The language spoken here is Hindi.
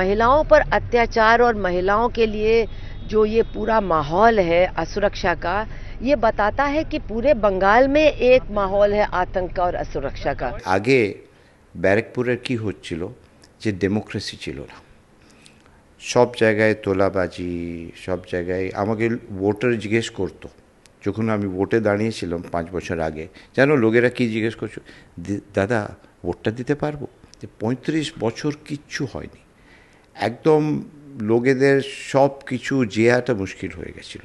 মহিলাؤں পর অত্যাচার और महिलाओं के लिए जो यह पूरा माहौल है असुरक्षा का यह बताता है कि पूरे बंगाल में एक माहौल है आतंक का और असुरक्षा का आगे बेरखपुर की হচ্ছিল যে ডেমোক্রেসি ছিল সব জায়গায় তোলাবাজি সব জায়গায় আমাকে ভোটার জিজ্ঞেস करतो যখন আমি ভোটে দাঁড়িয়েছিলাম 5 বছর আগে জানো লোকে राखी জিজ্ঞেস করত দাদা ভোটটা দিতে পারবো 35 বছর কিছু হয়নি একদম লোকেদের সব কিছু জেয়াটা মুশকিল হয়ে গেছিল